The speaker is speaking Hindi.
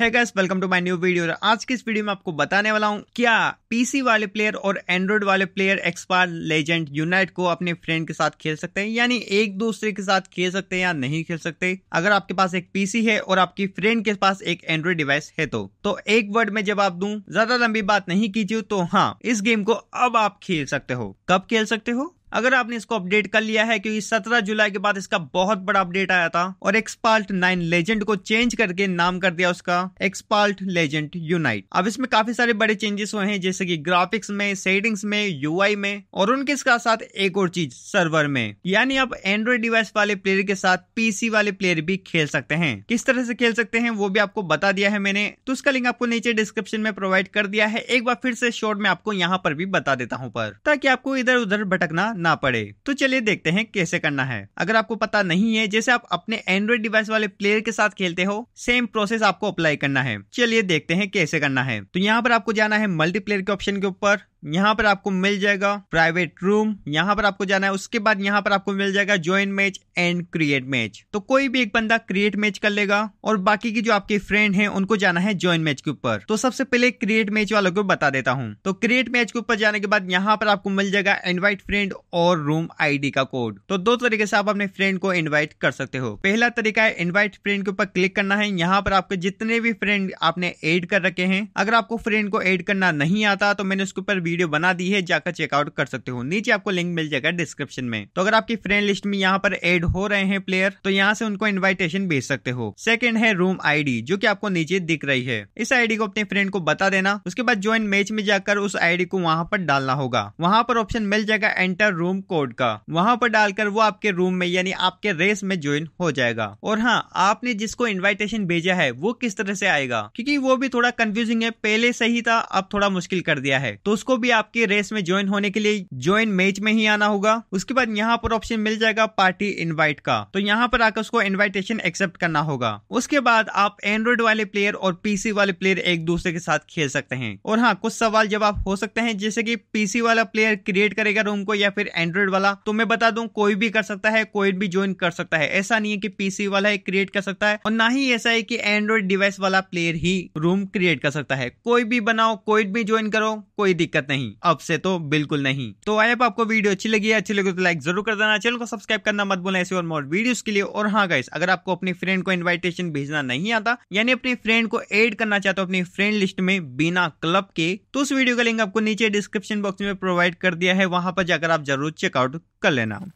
है guys welcome to my new video आज की इस वीडियो में आपको बताने वाला हूँ क्या पीसी वाले प्लेयर और एंड्रॉइड वाले प्लेयर एक्सपायर लेजेंड यूनाइट को अपने फ्रेंड के साथ खेल सकते हैं यानी एक दूसरे के साथ खेल सकते हैं या नहीं खेल सकते अगर आपके पास एक पीसी है और आपकी फ्रेंड के पास एक एंड्रॉइड डिवाइस है तो, तो एक वर्ड में जवाब दू ज्यादा लंबी बात नहीं कीजिए तो हाँ इस गेम को अब आप खेल सकते हो कब खेल सकते हो अगर आपने इसको अपडेट कर लिया है क्योंकि सत्रह जुलाई के बाद इसका बहुत बड़ा अपडेट आया था और एक्सपाल्ट नाइन लेजेंड को चेंज करके नाम कर दिया उसका एक्सपाल्ट लेजेंड यूनाइट अब इसमें काफी सारे बड़े चेंजेस हुए हैं जैसे कि ग्राफिक्स में सेटिंग्स में यूआई में और उनके साथ एक और चीज सर्वर में यानी आप एंड्रॉइड डिवाइस वाले प्लेयर के साथ पीसी वाले प्लेयर भी खेल सकते हैं किस तरह से खेल सकते हैं वो भी आपको बता दिया है मैंने तो उसका लिंक आपको नीचे डिस्क्रिप्शन में प्रोवाइड कर दिया है एक बार फिर से शॉर्ट में आपको यहाँ पर भी बता देता हूँ पर ताकि आपको इधर उधर भटकना ना पड़े तो चलिए देखते हैं कैसे करना है अगर आपको पता नहीं है जैसे आप अपने एंड्रॉइड डिवाइस वाले प्लेयर के साथ खेलते हो सेम प्रोसेस आपको अप्लाई करना है चलिए देखते हैं कैसे करना है तो यहाँ पर आपको जाना है मल्टीप्लेयर के ऑप्शन के ऊपर यहाँ पर आपको मिल जाएगा प्राइवेट रूम यहाँ पर आपको जाना है उसके बाद यहाँ पर आपको मिल जाएगा join match and create match तो कोई भी एक बंदा क्रिएट मैच कर लेगा और बाकी की जो आपके फ्रेंड हैं उनको जाना है ज्वाइन मैच के ऊपर तो सबसे पहले क्रिएट मैच वालों को बता देता हूँ तो क्रिएट मैच के ऊपर जाने के बाद यहाँ पर आपको मिल जाएगा इन्वाइट फ्रेंड और रूम आई का कोड तो दो तरीके से आप अपने फ्रेंड को इन्वाइट कर सकते हो पहला तरीका है इन्वाइट फ्रेंड के ऊपर क्लिक करना है यहाँ पर आपके जितने भी फ्रेंड आपने एड कर रखे हैं अगर आपको फ्रेंड को एड करना नहीं आता तो मैंने उसके ऊपर वीडियो बना दी है जाकर चेकआउट कर सकते हो नीचे आपको लिंक मिल जाएगा डिस्क्रिप्शन में तो अगर आपकी फ्रेंड लिस्ट में यहाँ पर एड हो रहे हैं प्लेयर तो यहाँ से उनको इन्वाइटेशन भेज सकते हो सेकेंड है रूम आई जो की आपको नीचे दिख रही है इस आई को अपने फ्रेंड को बता देना उसके बाद ज्वाइन मैच में जाकर उस आई को वहाँ पर डालना होगा वहाँ पर ऑप्शन मिल जाएगा एंटर रूम कोड का वहाँ पर डालकर वो आपके रूम में यानी आपके रेस में ज्वाइन हो जाएगा और हाँ आपने जिसको इन्वाइटेशन भेजा है वो किस तरह से आएगा क्योंकि वो भी थोड़ा कंफ्यूजिंग है पहले से ही था अब थोड़ा मुश्किल कर दिया है तो उसको भी आपके रेस में ज्वाइन होने के लिए ज्वाइन मैच में ही आना होगा उसके बाद यहाँ पर ऑप्शन मिल जाएगा पार्टी इनवाइट का तो यहाँ पर आकर उसको इनवाइटेशन एक्सेप्ट करना होगा उसके बाद आप एंड्रॉइड वाले प्लेयर और पीसी वाले प्लेयर एक दूसरे के साथ खेल सकते हैं और हाँ कुछ सवाल जवाब हो सकते हैं जैसे की पीसी वाला प्लेयर क्रिएट करेगा रूम को या फिर एंड्रॉइड वाला तो मैं बता दू कोई भी कर सकता है कोई भी ज्वाइन कर सकता है ऐसा नहीं है की पीसी वाला ही क्रिएट कर सकता है और ना ही ऐसा है की एंड्रॉइड डिवाइस वाला प्लेयर ही रूम क्रिएट कर सकता है कोई भी बनाओ कोई भी ज्वाइन करो कोई दिक्कत दिक्कत नहीं अब से तो बिल्कुल नहीं तो आई आपको वीडियो अच्छी लगी है अच्छी लगी तो लाइक जरूर कर देना चैनल को सब्सक्राइब करना मत भूलना ऐसे और मोर वीडियोस के लिए और हाँ गाइस अगर आपको अपने फ्रेंड को इन्वाइटेशन भेजना नहीं आता यानी अपने फ्रेंड को एड करना चाहते हो अपनी फ्रेंड लिस्ट में बिना क्लब के तो उस वीडियो का लिंक आपको नीचे डिस्क्रिप्शन बॉक्स में प्रोवाइड कर दिया है वहां पर जाकर आप जरूर चेकआउट कर लेना